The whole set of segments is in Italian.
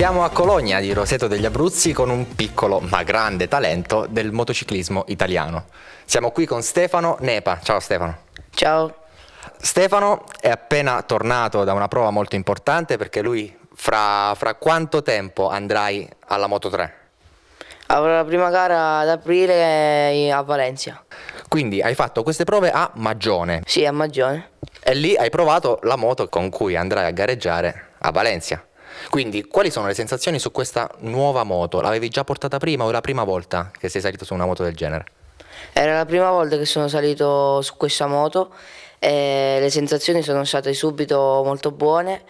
Siamo a Cologna di Roseto degli Abruzzi con un piccolo ma grande talento del motociclismo italiano. Siamo qui con Stefano Nepa. Ciao Stefano. Ciao. Stefano è appena tornato da una prova molto importante perché lui fra, fra quanto tempo andrai alla Moto 3? Avrò la prima gara ad aprile eh, a Valencia. Quindi hai fatto queste prove a Magione? Sì, a Magione. E lì hai provato la moto con cui andrai a gareggiare a Valencia. Quindi, quali sono le sensazioni su questa nuova moto? L'avevi già portata prima o è la prima volta che sei salito su una moto del genere? Era la prima volta che sono salito su questa moto e le sensazioni sono state subito molto buone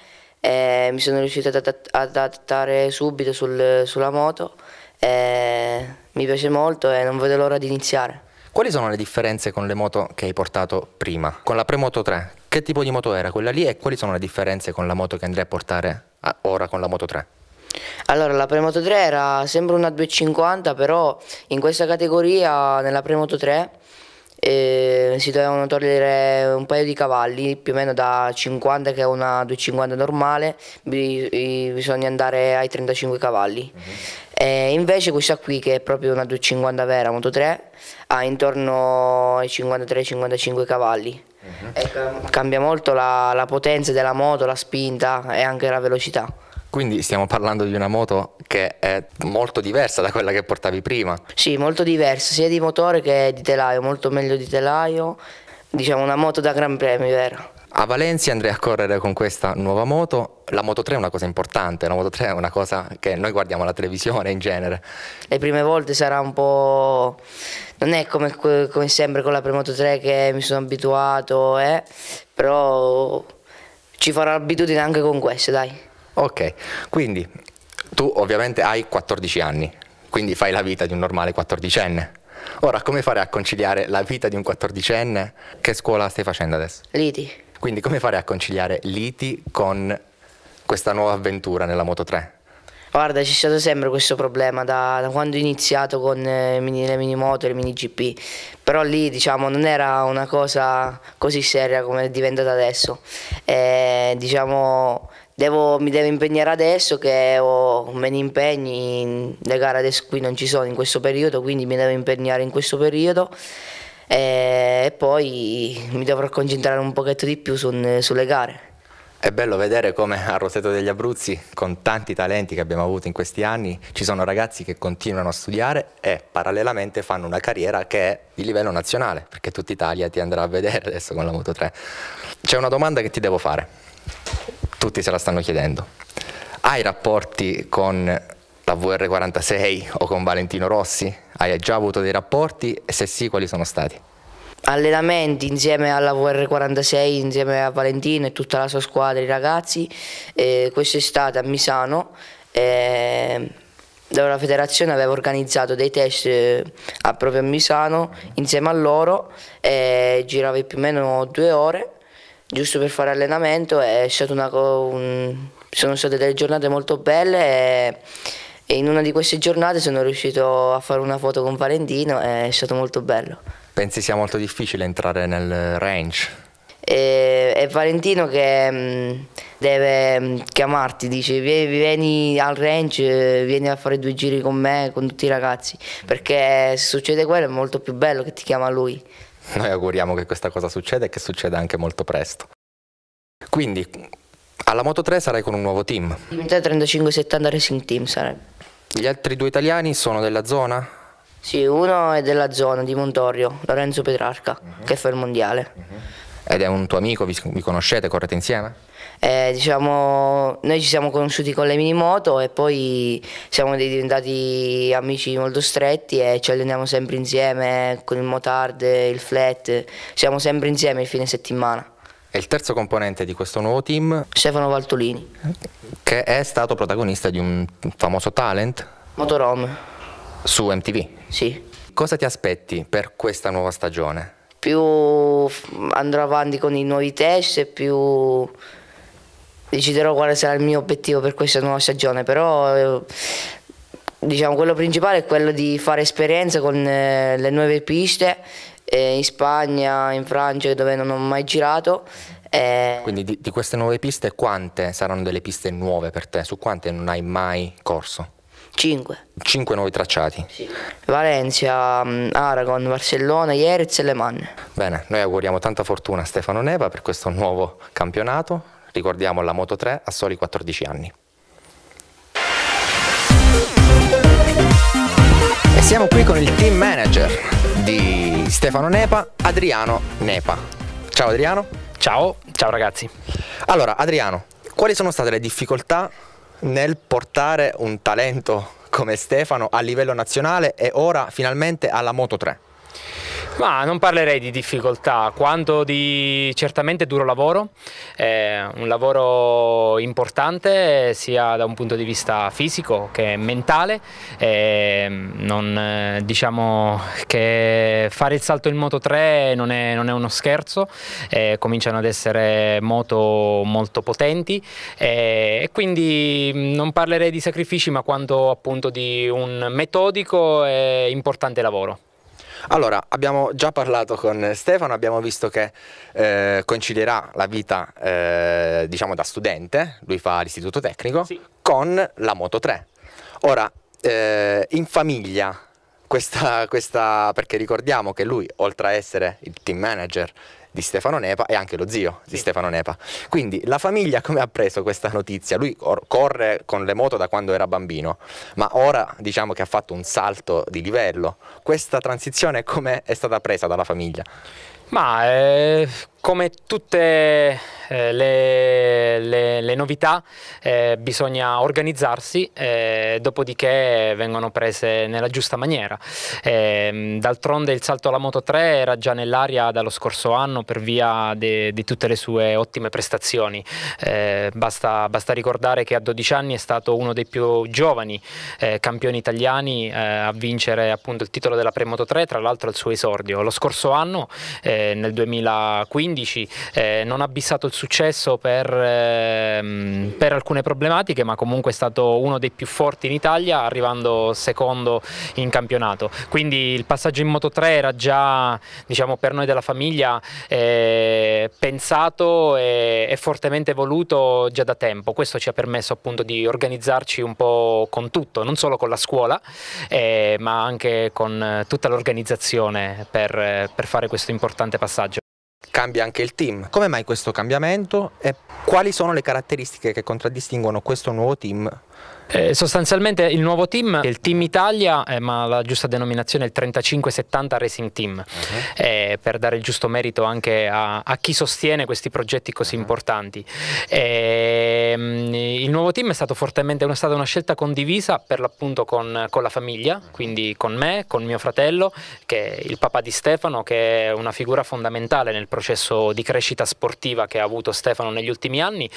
mi sono riuscito ad, adattare subito sul, sulla moto mi piace molto e non vedo l'ora di iniziare. Quali sono le differenze con le moto che hai portato prima? Con la Premoto 3, che tipo di moto era quella lì e quali sono le differenze con la moto che andrei a portare Ah, ora con la Moto 3? Allora, la Premoto 3 era sempre una 250, però in questa categoria, nella Premoto 3, eh, si dovevano togliere un paio di cavalli, più o meno da 50 che è una 250 normale, bisogna andare ai 35 cavalli. Uh mhm. -huh. eh, invece questa qui, che è proprio una 250 vera, Moto 3, ha intorno ai 53-55 cavalli. Mhm. Ecco, cambia molto la, la potenza della moto, la spinta e anche la velocità. Quindi stiamo parlando di una moto che è molto diversa da quella che portavi prima. Sì, molto diversa, sia di motore che di telaio, molto meglio di telaio. Diciamo una moto da gran premio, vero? A Valencia andrei a correre con questa nuova moto. La Moto 3 è una cosa importante, la Moto 3 è una cosa che noi guardiamo alla televisione in genere. Le prime volte sarà un po'... non è come, come sempre con la Moto 3 che mi sono abituato, eh? però ci farò abitudine anche con queste, dai. Ok, quindi tu ovviamente hai 14 anni, quindi fai la vita di un normale 14enne. Ora, come fare a conciliare la vita di un 14enne? Che scuola stai facendo adesso? Liti. Quindi come fare a conciliare liti con questa nuova avventura nella Moto 3? Guarda, c'è stato sempre questo problema da, da quando ho iniziato con eh, mini, le mini moto e le mini GP, però lì diciamo non era una cosa così seria come è diventata adesso. Eh, diciamo, devo, mi devo impegnare adesso che ho meno impegni, le gare adesso qui non ci sono in questo periodo, quindi mi devo impegnare in questo periodo eh, e poi mi dovrò concentrare un pochetto di più su, sulle gare. È bello vedere come a Roseto degli Abruzzi, con tanti talenti che abbiamo avuto in questi anni, ci sono ragazzi che continuano a studiare e parallelamente fanno una carriera che è di livello nazionale, perché tutta Italia ti andrà a vedere adesso con la Moto 3. C'è una domanda che ti devo fare, tutti se la stanno chiedendo. Hai rapporti con la VR46 o con Valentino Rossi? Hai già avuto dei rapporti e se sì quali sono stati? allenamenti insieme alla VR46, insieme a Valentino e tutta la sua squadra, i ragazzi, eh, quest'estate a Misano. Eh, la federazione aveva organizzato dei test eh, a proprio a Misano insieme a loro, eh, girava più o meno due ore giusto per fare allenamento, una, un, sono state delle giornate molto belle. E, e in una di queste giornate sono riuscito a fare una foto con Valentino e è stato molto bello. Pensi sia molto difficile entrare nel range? E, è Valentino che mh, mm, deve mm, chiamarti, dice vieni al range, vieni a fare due giri con me, con tutti i ragazzi, perché se succede quello è molto più bello che ti chiama lui. Noi auguriamo che questa cosa succeda e che succeda anche molto presto. Quindi alla Moto 3 sarai con un nuovo team. Limited 35-70 Racing Team sarebbe. Gli altri due italiani sono della zona? Sì, uno è della zona di Montorio, Lorenzo Petrarca, uh mhm. -huh. che fa il mondiale. Uh mhm. -huh. Ed è un tuo amico, vi, vi conoscete, correte insieme? Eh, diciamo, noi ci siamo conosciuti con le mini moto e poi siamo diventati amici molto stretti e ci alleniamo sempre insieme con il motard, il flat, siamo sempre insieme il fine settimana è il terzo componente di questo nuovo team. Stefano Valtolini. Che è stato protagonista di un famoso talent. Motorhome. Su MTV. Sì. Cosa ti aspetti per questa nuova stagione? Più andrò avanti con i nuovi test e più deciderò quale sarà il mio obiettivo per questa nuova stagione, però eh, diciamo quello principale è quello di fare esperienza con eh, le nuove piste eh, in Spagna, in Francia dove non ho mai girato. Eh. Quindi di, di, queste nuove piste quante saranno delle piste nuove per te? Su quante non hai mai corso? Cinque. Cinque nuovi tracciati? Sì. Valencia, mm, Aragon, Barcellona, Jerez e Le Manne. Bene, noi auguriamo tanta fortuna a Stefano Neva per questo nuovo campionato. Ricordiamo la Moto 3 a soli 14 anni. E siamo qui con il team manager di di Stefano Nepa, Adriano Nepa. Ciao Adriano. Ciao, ciao ragazzi. Allora, Adriano, quali sono state le difficoltà nel portare un talento come Stefano a livello nazionale e ora finalmente alla Moto 3? Ma non parlerei di difficoltà, quanto di certamente duro lavoro, eh, un lavoro importante sia da un punto di vista fisico che mentale, eh, non, diciamo che fare il salto in Moto 3 non è, non è uno scherzo, cominciano ad essere moto molto potenti e quindi non parlerei di sacrifici ma quanto appunto di un metodico e importante lavoro. Allora, abbiamo già parlato con Stefano, abbiamo visto che eh, concilierà la vita, eh, diciamo, da studente, lui fa l'istituto tecnico, sì. con la Moto 3. Ora, eh, in famiglia, questa, questa, perché ricordiamo che lui, oltre a essere il team manager di Stefano Nepa e anche lo zio sì. di Stefano Nepa. Quindi la famiglia come ha preso questa notizia? Lui or- corre con le moto da quando era bambino, ma ora diciamo che ha fatto un salto di livello. Questa transizione come è stata presa dalla famiglia? Ma eh, come tutte eh, le, le, le novità eh, bisogna organizzarsi, eh, dopodiché vengono prese nella giusta maniera. Eh, d'altronde il salto alla Moto 3 era già nell'aria dallo scorso anno per via di tutte le sue ottime prestazioni. Eh, basta, basta, ricordare che a 12 anni è stato uno dei più giovani eh, campioni italiani a vincere appunto il titolo della Pre-Moto 3, tra l'altro il suo esordio. Lo scorso anno, nel 2015, 2015, eh, non ha bissato il successo per, ehm, per, alcune problematiche, ma comunque è stato uno dei più forti in Italia, arrivando secondo in campionato. Quindi il passaggio in Moto 3 era già diciamo, per noi della famiglia eh, pensato e, e fortemente voluto già da tempo. Questo ci ha permesso appunto di organizzarci un po' con tutto, non solo con la scuola, eh, ma anche con tutta l'organizzazione per, per fare questo importante passaggio cambia anche il team. Come mai questo cambiamento e quali sono le caratteristiche che contraddistinguono questo nuovo team eh, sostanzialmente il nuovo team è il Team Italia, eh, ma la giusta denominazione è il 3570 Racing Team, uh-huh. eh, per dare il giusto merito anche a, a chi sostiene questi progetti così uh-huh. importanti. Ehm, il nuovo team è stato fortemente è stata una scelta condivisa per l'appunto con, con, la famiglia, quindi con me, con mio fratello, che è il papà di Stefano, che è una figura fondamentale nel processo di crescita sportiva che ha avuto Stefano negli ultimi anni,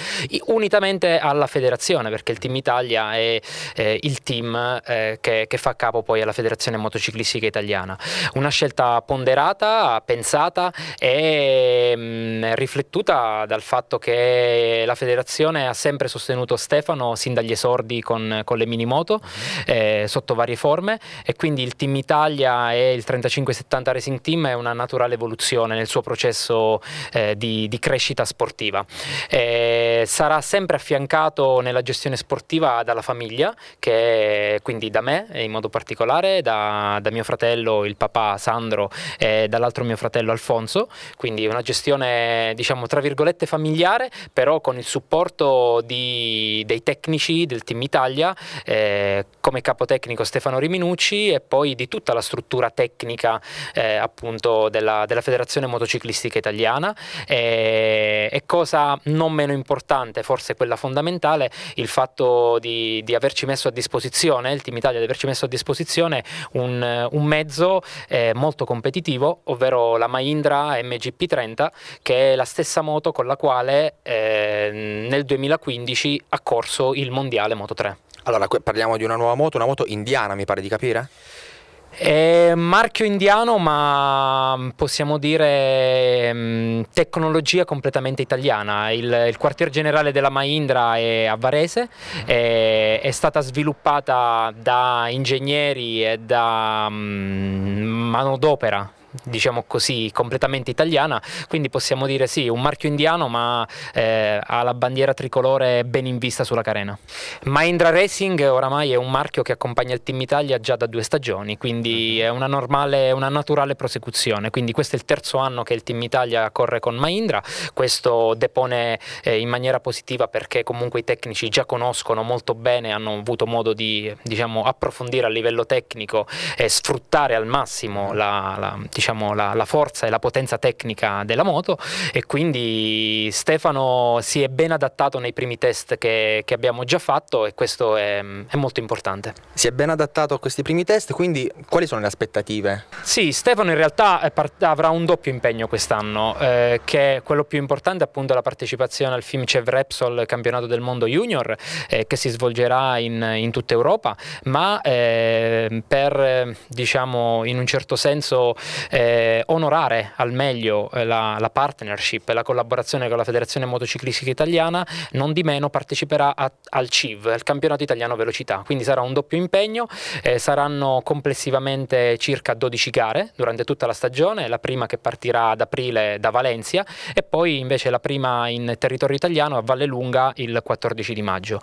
unitamente alla federazione, perché il Team Italia Italia e eh, il team eh, che, che, fa capo poi alla Federazione Motociclistica Italiana. Una scelta ponderata, pensata e mh, mm, riflettuta dal fatto che la federazione ha sempre sostenuto Stefano sin dagli esordi con, con le minimoto eh, sotto varie forme e quindi il Team Italia e il 3570 Racing Team è una naturale evoluzione nel suo processo eh, di, di, crescita sportiva. Eh, sarà sempre affiancato nella gestione sportiva dalla famiglia, che è quindi da me in modo particolare, da, da mio fratello il papà Sandro e dall'altro mio fratello Alfonso, quindi una gestione diciamo tra virgolette familiare, però con il supporto di, dei tecnici del Team Italia, eh, come capotecnico Stefano Riminucci e poi di tutta la struttura tecnica eh, appunto della, della, Federazione Motociclistica Italiana e, e cosa non meno importante, forse quella fondamentale, il fatto di di, averci messo a disposizione, il Team Italia di averci messo a disposizione un, eh, un mezzo eh, molto competitivo, ovvero la Mahindra MGP30, che è la stessa moto con la quale eh, nel 2015 ha corso il Mondiale Moto 3. Allora, parliamo di una nuova moto, una moto indiana mi pare di capire? È marchio indiano, ma mm, possiamo dire mh, mm, tecnologia completamente italiana. Il, il, quartier generale della Mahindra è a Varese, è, è stata sviluppata da ingegneri e da mh, mm, manodopera diciamo così, completamente italiana, quindi possiamo dire sì, un marchio indiano ma eh, ha la bandiera tricolore ben in vista sulla carena. Mahindra Racing oramai è un marchio che accompagna il Team Italia già da due stagioni, quindi mhm. è una normale, una naturale prosecuzione, quindi questo è il terzo anno che il Team Italia corre con Mahindra, questo depone eh, in maniera positiva perché comunque i tecnici già conoscono molto bene, hanno avuto modo di diciamo, approfondire a livello tecnico e sfruttare al massimo mhm. la, la diciamo, diciamo, la, la, forza e la potenza tecnica della moto e quindi Stefano si è ben adattato nei primi test che, che abbiamo già fatto e questo è, è, molto importante. Si è ben adattato a questi primi test, quindi quali sono le aspettative? Sì, Stefano in realtà avrà un doppio impegno quest'anno, eh, che è quello più importante appunto la partecipazione al film FIMCEV Repsol Campionato del Mondo Junior eh, che si svolgerà in, in tutta Europa, ma eh, per diciamo in un certo senso eh, onorare al meglio eh, la, la partnership e la collaborazione con la Federazione Motociclistica Italiana, non di meno parteciperà a, al CIV, al Campionato Italiano Velocità, quindi sarà un doppio impegno, eh, saranno complessivamente circa 12 gare durante tutta la stagione, la prima che partirà ad aprile da Valencia e poi invece la prima in territorio italiano a Valle Lunga il 14 di maggio.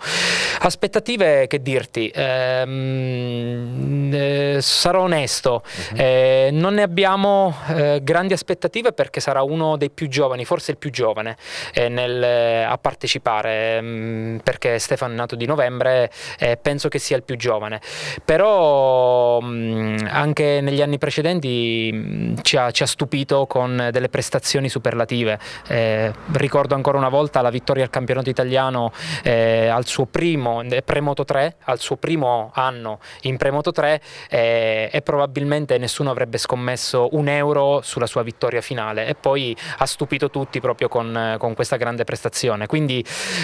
Aspettative che dirti? Ehm, eh, sarò onesto, mhm. eh, non ne abbiamo abbiamo eh, grandi aspettative perché sarà uno dei più giovani, forse il più giovane, eh, nel, eh, a partecipare, mh, mm, perché Stefano è nato di novembre, eh, penso che sia il più giovane. Però mh, mm, anche negli anni precedenti mh, mm, ci, ha, ci, ha, stupito con delle prestazioni superlative. Eh, ricordo ancora una volta la vittoria al campionato italiano eh, al suo primo, Premoto 3, al suo primo anno in Premoto 3 e probabilmente nessuno avrebbe scommesso un euro sulla sua vittoria finale e poi ha stupito tutti proprio con, con questa grande prestazione. Quindi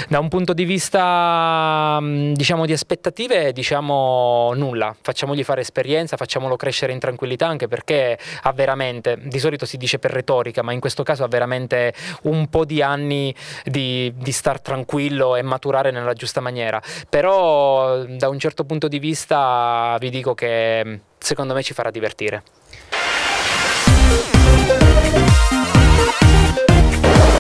da un punto di vista mm, diciamo, di aspettative diciamo nulla, facciamogli fare esperienza, facciamolo crescere in tranquillità anche perché ha veramente, di solito si dice per retorica, ma in questo caso ha veramente un po' di anni di, di star tranquillo e maturare nella giusta maniera. Però mm, da un certo punto di vista vi dico che mm, secondo me ci farà divertire.